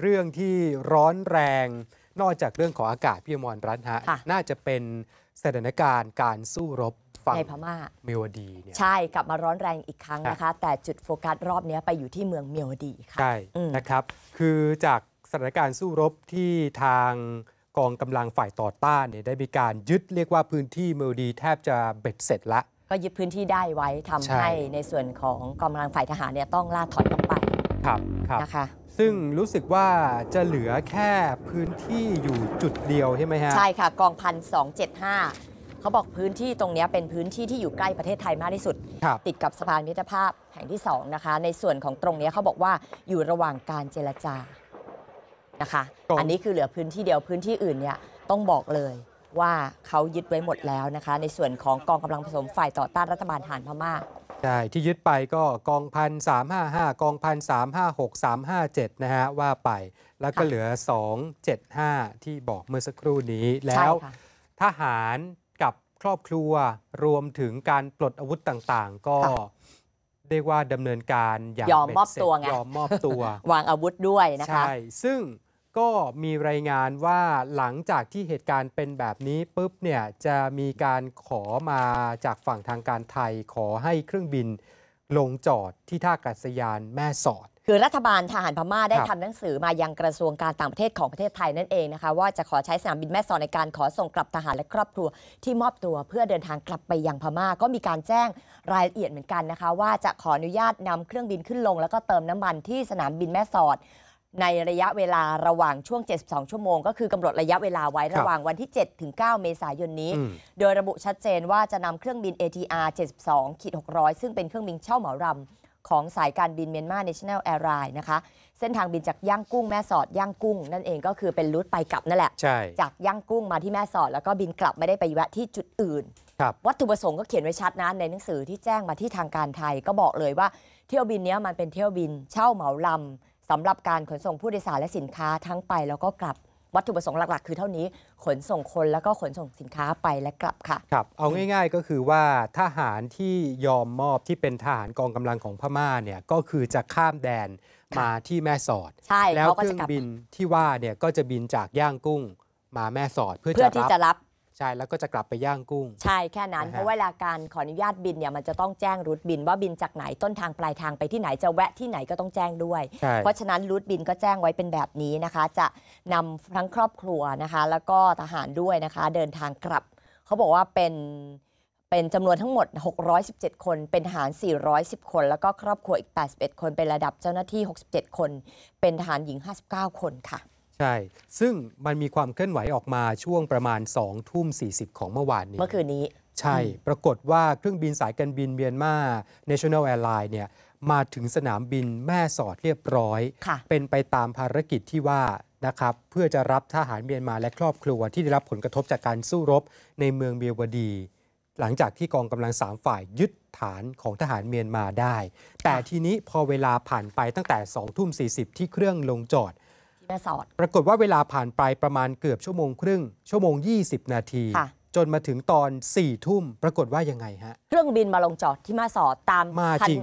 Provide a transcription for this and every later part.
เรื่องที่ร้อนแรง นอกจากเรื่องของอากาศพี่อมรัตน์ฮะน่าจะเป็นสถานการณ์การสู้รบฝั่งในพม่าเมียวดีเนี่ย ใช่กลับมาร้อนแรงอีกครั้งนะคะ แต่จุดโฟกัสรอบนี้ไปอยู่ที่เมืองเมียวดีค่ะ ใช่ นะครับคือจากสถานการณ์สู้รบที่ทางกองกำลังฝ่ายต่อต้านเนี่ยได้มีการยึดเรียกว่าพื้นที่เมียวดี แทบจะเบ็ดเสร็จละ ก็ยึดพื้นที่ได้ไว้ทำให้ในส่วนของกองกำลังฝ่ายทหารเนี่ยต้องล่าถอยออกไปครับครับนะคะ ซึ่งรู้สึกว่าจะเหลือแค่พื้นที่อยู่จุดเดียวใช่ไหมฮะ ใช่ค่ะกองพันสองเจ็ดห้าเขาบอกพื้นที่ตรงนี้เป็นพื้นที่ที่อยู่ใกล้ประเทศไทยมากที่สุด ติดกับสะพานมิตรภาพแห่งที่2นะคะ ในส่วนของตรงนี้เขาบอกว่าอยู่ระหว่างการเจรจานะคะ อันนี้คือเหลือพื้นที่เดียวพื้นที่อื่นเนี่ยต้องบอกเลยว่าเขายึดไว้หมดแล้วนะคะในส่วนของกองกำลังผสมฝ่ายต่อต้านรัฐบาลทหารพม่าใช่ ที่ยึดไปก็กองพันสามห้าห้ากองพันสามห้าหกสามห้าเจ็ดนะฮะ ว่าไปแล้วก็เหลือสองเจ็ดห้าที่บอกเมื่อสักครู่นี้แล้วทหารกับครอบครัวรวมถึงการปลดอาวุธต่างๆ ก็เรียกว่าดำเนินการอย่างยอมมอบตัวไงยอมมอบตัววางอาวุธด้วยนะคะ ใช่ ซึ่งก็มีรายงานว่าหลังจากที่เหตุการณ์เป็นแบบนี้ปุ๊บเนี่ยจะมีการขอมาจากฝั่งทางการไทยขอให้เครื่องบินลงจอดที่ท่ากาศยานแม่สอด คือรัฐบาลทหารพม่าได้ทำหนังสือมายังกระทรวงการต่างประเทศของประเทศไทยนั่นเองนะคะว่าจะขอใช้สนามบินแม่สอดในการขอส่งกลับทหารและครอบครัว ที่มอบตัวเพื่อเดินทางกลับไปยังพม่า ก็มีการแจ้งรายละเอียดเหมือนกันนะคะว่าจะขออนุญาตนำเครื่องบินขึ้นลง แล้วก็เติมน้ำมันที่สนามบินแม่สอดในระยะเวลาระหว่างช่วง 72 ชั่วโมงก็คือกำหนดระยะเวลาไว้ระหว่างวันที่ 7 ถึง 9 เมษายนนี้ โดยระบุชัดเจนว่าจะนำเครื่องบิน ATR 72ขด600 ซึ่งเป็นเครื่องบินเช่าเหมารำของสายการบินเมียนมา National a i r l i n e ์นะคะ เส้นทางบินจากย่างกุ้งแม่สอดย่างกุ้ง นั่นเองก็คือเป็นรูทไปกลับนั่นแหละใช่จากย่างกุ้งมาที่แม่สอด แล้วก็บินกลับไม่ได้ไปแวะที่จุดอื่นครับวัตถุประสงค์ก็เขียนไว้ชัดนะในหนังสือที่แจ้งมาที่ทางการไทย ก็บอกเลยว่าเที่ยวบินนี้มันเป็นเที่ยวบินเช่าเหมาลสำหรับการขนส่งผู้โดยสารและสินค้าทั้งไป แล้วก็กลับวัตถุประสงค์หลักๆ คือเท่านี้ขนส่งคนแล้วก็ขนส่งสินค้าไปและกลับค่ะครับเอาง่ายๆ ก็คือว่าทหารที่ยอมมอบที่เป็นทหารกองกำลังของพม่าเนี่ยก็คือจะข้ามแดนมาที่แม่สอดแล้วเครื่องบินที่ว่าเนี่ยก็จะบินจากย่างกุ้งมาแม่สอดเพื่อจะรับใช่ แล้วก็จะกลับไปย่างกุ้ง ใช่แค่นั้นนะะเพราะเวลาการขออนุญาตบินเนี่ยมันจะต้องแจ้งรูทบิน ว่าบินจากไหนต้นทางปลายทางไปที่ไหนจะแวะที่ไหนก็ต้องแจ้งด้วย เพราะฉะนั้นรูทบินก็แจ้งไว้เป็นแบบนี้นะคะจะนำทั้งครอบครัวนะคะ แล้วก็ทหารด้วยนะคะ เดินทางกลับ เขาบอกว่าเป็นเป็นจำนวนทั้งหมด 617 คนเป็นทหาร 410 คน แล้วก็ครอบครัวอีก81คนเป็นระดับเจ้าหน้าที่ 67 คน เป็นทหารหญิง 59 คนค่ะใช่ ซึ่งมันมีความเคลื่อนไหวออกมาช่วงประมาณ2ทุ่ม 40 ของเมื่อวานนี้เมื่อคืนนี้ ใช่ ปรากฏว่าเครื่องบินสายการบินเมียนมา National a i r l i n e เนี่ยมาถึงสนามบินแม่สอดเรียบร้อย เป็นไปตามภารกิจที่ว่านะครับเพื่อจะรับทหารเมียนมาและครอบครัวที่ได้รับผลกระทบจากการสู้รบในเมืองเมียวดี หลังจากที่กองกำลังสามฝ่ายยึดฐานของทหารเมียนมาได้ แต่ทีนี้พอเวลาผ่านไปตั้งแต่2ทุ่ม40 ที่เครื่องลงจอดสอดปรากฏว่าเวลาผ่านไปประมาณเกือบชั่วโมงครึ่ง ชั่วโมง 20 นาที จนมาถึงตอน4ี่ทุ่มปรากฏว่ายังไงฮะเครื่องบินมาลงจอดที่มาสอดตามมาจริง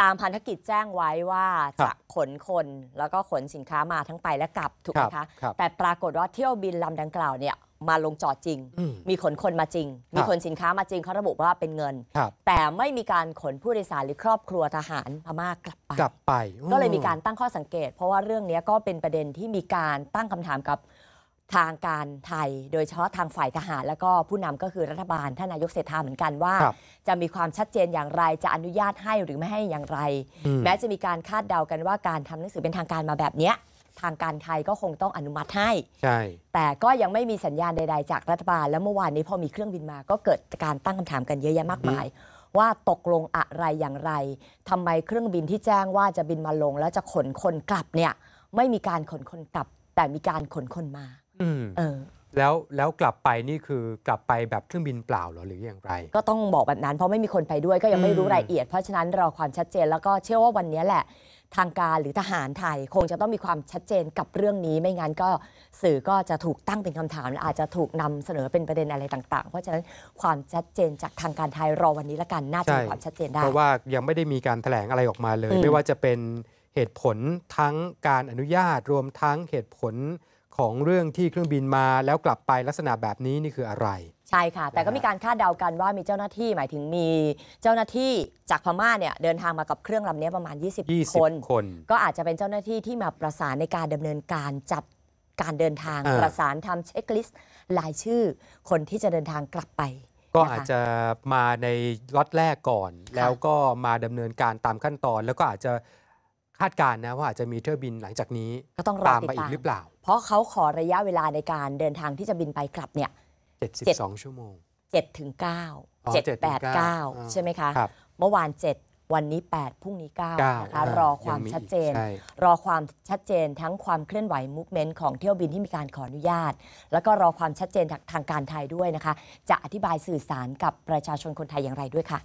ตามพันธกิจแจ้งไว้ว่าจะขนคนแล้วก็ขนสินค้ามาทั้งไปและกลับ ถูกไหมคะ แต่ปรากฏว่าเที่ยวบินลำดังกล่าวเนี่ยมาลงจอดจริง มีขนคนมาจริง มีขนสินค้ามาจริง เขาระบุว่าเป็นเงิน แต่ไม่มีการขนผู้โดยสารหรือครอบครัวทหารพม่ากลับไปกลับไป ก็เลยมีการตั้งข้อสังเกต เพราะว่าเรื่องนี้ก็เป็นประเด็นที่มีการตั้งคำถามกับทางการไทย โดยเฉพาะทางฝ่ายทหาร และก็ผู้นำก็คือรัฐบาลท่านนายกเศรษฐาเหมือนกันว่า จะมีความชัดเจนอย่างไรจะอนุญาตให้หรือไม่ให้อย่างไร แม้จะมีการคาดเดากันว่าการทำหนังสือเป็นทางการมาแบบเนี้ยทางการไทยก็คงต้องอนุมัติให้ ใช่ แต่ก็ยังไม่มีสัญญาณใดๆจากรัฐบาล แล้วเมื่อวานนี้พอมีเครื่องบินมาก็เกิดการตั้งคำถามกันเยอะแยะมากมาย ว่าตกลงอะไรอย่างไรทำไมเครื่องบินที่แจ้งว่าจะบินมาลงแล้วจะขนคนกลับเนี่ยไม่มีการขนคนกลับแต่มีการขนคนมา อืม เออ แล้วแล้วกลับไปนี่คือกลับไปแบบเครื่องบินเปล่าหรอหรืออย่างไร ก็ต้องบอกแบบนั้น เพราะไม่มีคนไปด้วยก็ยังไม่รู้รายละเอียด เพราะฉะนั้นรอความชัดเจนแล้วก็เชื่อว่าวันนี้แหละทางการหรือทหารไทย คงจะต้องมีความชัดเจนกับเรื่องนี้ ไม่งั้นก็สื่อก็จะถูกตั้งเป็นคำถามและอาจจะถูกนำเสนอเป็นประเด็นอะไรต่าง ๆ เพราะฉะนั้นความชัดเจนจากทางการไทยรอวันนี้ละกัน น่าจะความชัดเจนได้เพราะว่ายังไม่ได้มีการแถลงอะไรออกมาเลย ไม่ว่าจะเป็นเหตุผลทั้งการอนุญาต รวมทั้งเหตุผลของเรื่องที่เครื่องบินมาแล้วกลับไปลักษณะแบบนี้นี่คืออะไร ใช่ค่ะ แต่ก็มีการคาดเดากันว่ามีเจ้าหน้าที่หมายถึงมีเจ้าหน้าที่จากพม่าเนี่ยเดินทางมากับเครื่องลำนี้ประมาณ 20คนคนก็อาจจะเป็นเจ้าหน้าที่ที่มาประสานในการดำเนินการจับการเดินทางประสานทำเช็คลิสต์รายชื่อคนที่จะเดินทางกลับไป ก็อาจจะมาในล็อตแรกก่อน แล้วก็มาดำเนินการตามขั้นตอนแล้วก็อาจจะคาดการณ์นะ ว่าอาจจะมีเที่ยวบินหลังจากนี้ก็ต้องรอตามไาอีกหรือเปล่า เพราะเขาขอระยะเวลาในการเดินทางที่จะบินไปกลับเนี่ยเจ็ดสสิบองชั่วโมงเจ็ดถึงเเก้าจ็ดดแปเก้าใช่ไหมคะ เมื่อวานเจ็ดวันนี้ 8พรุ่งนี้9นะคะรอความชัดเจน รอความชัดเจนทั้งความเคลื่อนไหวมูฟเมนต์ของเที่ยวบินที่มีการขออนุญาต แล้วก็รอความชัดเจนทางการไทยด้วยนะคะ จะอธิบายสื่อสารกับประชาชนคนไทยอย่างไรด้วยค่ะ